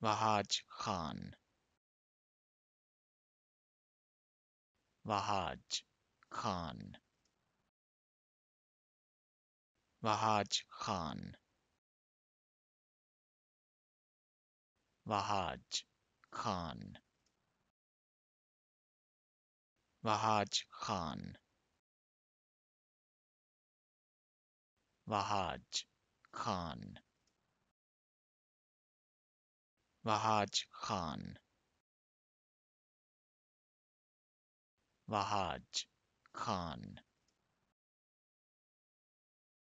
Wahaj Khan Wahaj Khan Wahaj Khan Wahaj Khan Wahaj Khan Wahaj Khan Wahaj Khan Wahaj Khan